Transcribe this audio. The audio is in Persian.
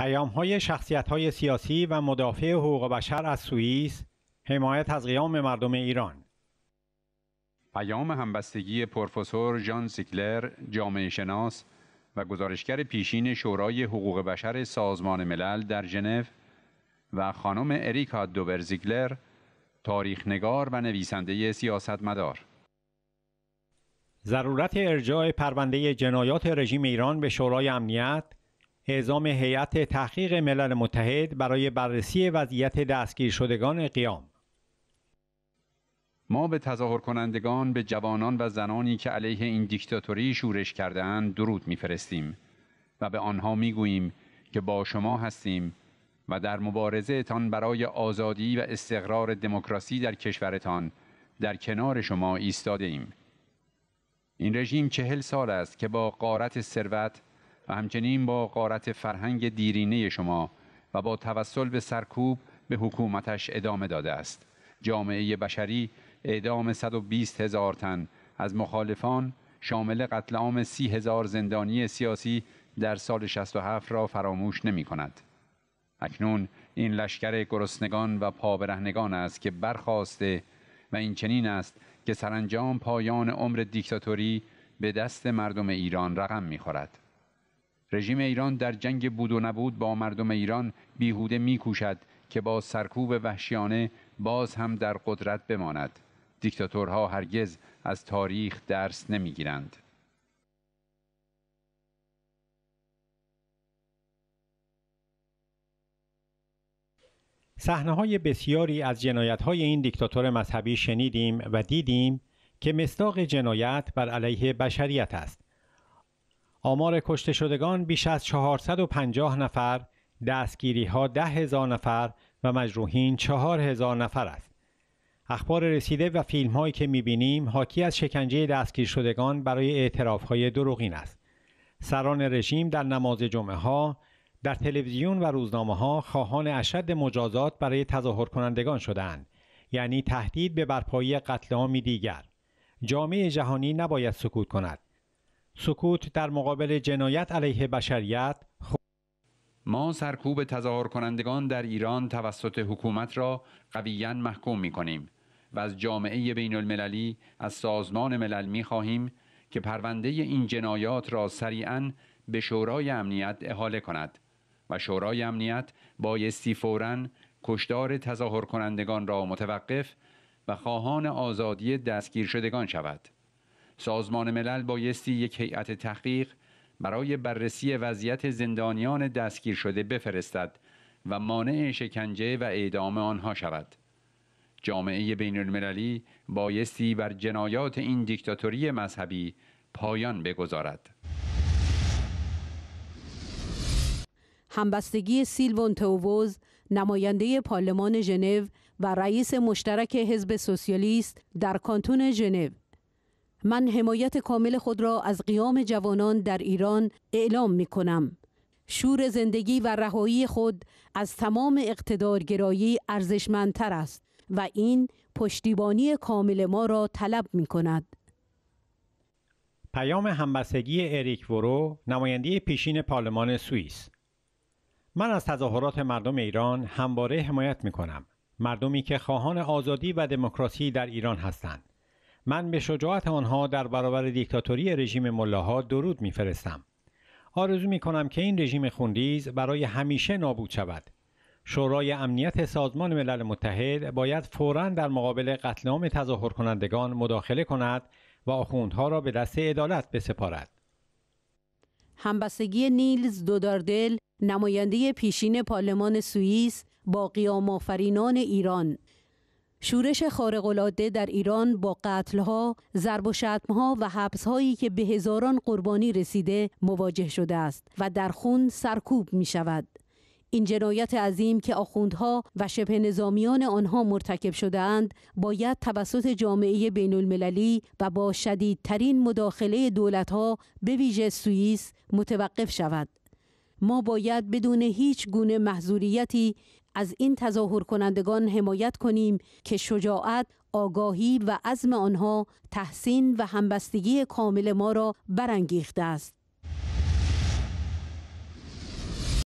پیام های شخصیت های سیاسی و مدافع حقوق بشر از سوئیس حمایت از قیام مردم ایران پیام همبستگی پروفسور جان سیکلر جامعه شناس و گزارشگر پیشین شورای حقوق بشر سازمان ملل در ژنو و خانم اریکا دوبر زیگلر تاریخ و نویسنده سیاستمدار ضرورت ارجاع پرونده جنایات رژیم ایران به شورای امنیت اعزام هیئت تحقیق ملل متحد برای بررسی وضعیت دستگیر شدگان قیام ما به تظاهر کنندگان به جوانان و زنانی که علیه این دیکتاتوری شورش کردهاند درود میفرستیم و به آنها گوییم که با شما هستیم و در مبارزه تان برای آزادی و استقرار دموکراسی در کشورتان در کنار شما ایستاده ایم. این رژیم چهل سال است که با قارت ثروت و همچنین با قارت فرهنگ دیرینه شما و با توسل به سرکوب به حکومتش ادامه داده است جامعه بشری اعدام 120 هزار تن از مخالفان شامل قتل عام 30 هزار زندانی سیاسی در سال 67 را فراموش نمی کند. اکنون این لشکر گرسنگان و پابرهنگان است که برخواسته و این چنین است که سرانجام پایان عمر دیکتاتوری به دست مردم ایران رقم میخورد. رژیم ایران در جنگ بود و نبود با مردم ایران بیهوده میکوشد که با سرکوب وحشیانه باز هم در قدرت بماند دیکتاتورها هرگز از تاریخ درس نمیگیرند صحنه های بسیاری از جنایت های این دیکتاتور مذهبی شنیدیم و دیدیم که مصداق جنایت بر علیه بشریت است آمار کشته شدگان بیش از 450 نفر، دستگیری ها 10 هزار نفر و مجروحین 4 هزار نفر است. اخبار رسیده و فیلم هایی که میبینیم حاکی از شکنجه دستگیر شدگان برای اعتراف های دروغین است. سران رژیم در نماز جمعه ها، در تلویزیون و روزنامه ها خواهان اشد مجازات برای تظاهر کنندگان شدند. یعنی تهدید به برپایی قتل عامی دیگر. جامعه جهانی نباید سکوت کند. سکوت در مقابل جنایت علیه بشریت ما سرکوب تظاهر کنندگان در ایران توسط حکومت را قویا محکوم می کنیم و از جامعه بین المللی از سازمان ملل می خواهیم که پرونده این جنایات را سریعا به شورای امنیت احاله کند و شورای امنیت بایستی فورا کشدار تظاهر کنندگان را متوقف و خواهان آزادی دستگیر شدگان شود. سازمان ملل بایستی یک هیئت تحقیق برای بررسی وضعیت زندانیان دستگیر شده بفرستد و مانع شکنجه و اعدام آنها شود. جامعه بین المللی بایستی بر جنایات این دیکتاتوری مذهبی پایان بگذارد. همبستگی سیلوان تووز نماینده پارلمان ژنو و رئیس مشترک حزب سوسیالیست در کانتون ژنو من حمایت کامل خود را از قیام جوانان در ایران اعلام می کنم. شور زندگی و رهایی خود از تمام اقتدارگرایی ارزشمندتر است و این پشتیبانی کامل ما را طلب می کند. پیام همبستگی اریک ورو نماینده پیشین پارلمان سوئیس من از تظاهرات مردم ایران همواره حمایت می کنم. مردمی که خواهان آزادی و دموکراسی در ایران هستند. من به شجاعت آنها در برابر دیکتاتوری رژیم ملاها درود میفرستم آرزو می کنم که این رژیم خوندیز برای همیشه نابود شود شورای امنیت سازمان ملل متحد باید فوراً در مقابل قتل عام تظاهر کنندگان مداخله کند و آخوندها را به دست عدالت بسپارد. همبستگی نیلز دوداردل نماینده پیشین پارلمان سوئیس با قیام آفرینان ایران شورش خارقلاده در ایران با قتلها، ضرب و شتمها و حبسهایی که به هزاران قربانی رسیده مواجه شده است و در خون سرکوب می شود. این جنایت عظیم که آخوندها و شبه نظامیان آنها مرتکب شده اند باید توسط جامعه بین المللی و با شدیدترین مداخله دولتها به ویژه سوئیس متوقف شود. ما باید بدون هیچ گونه محضوریتی از این تظاهر کنندگان حمایت کنیم که شجاعت، آگاهی و عزم آنها تحسین و همبستگی کامل ما را برانگیخته است.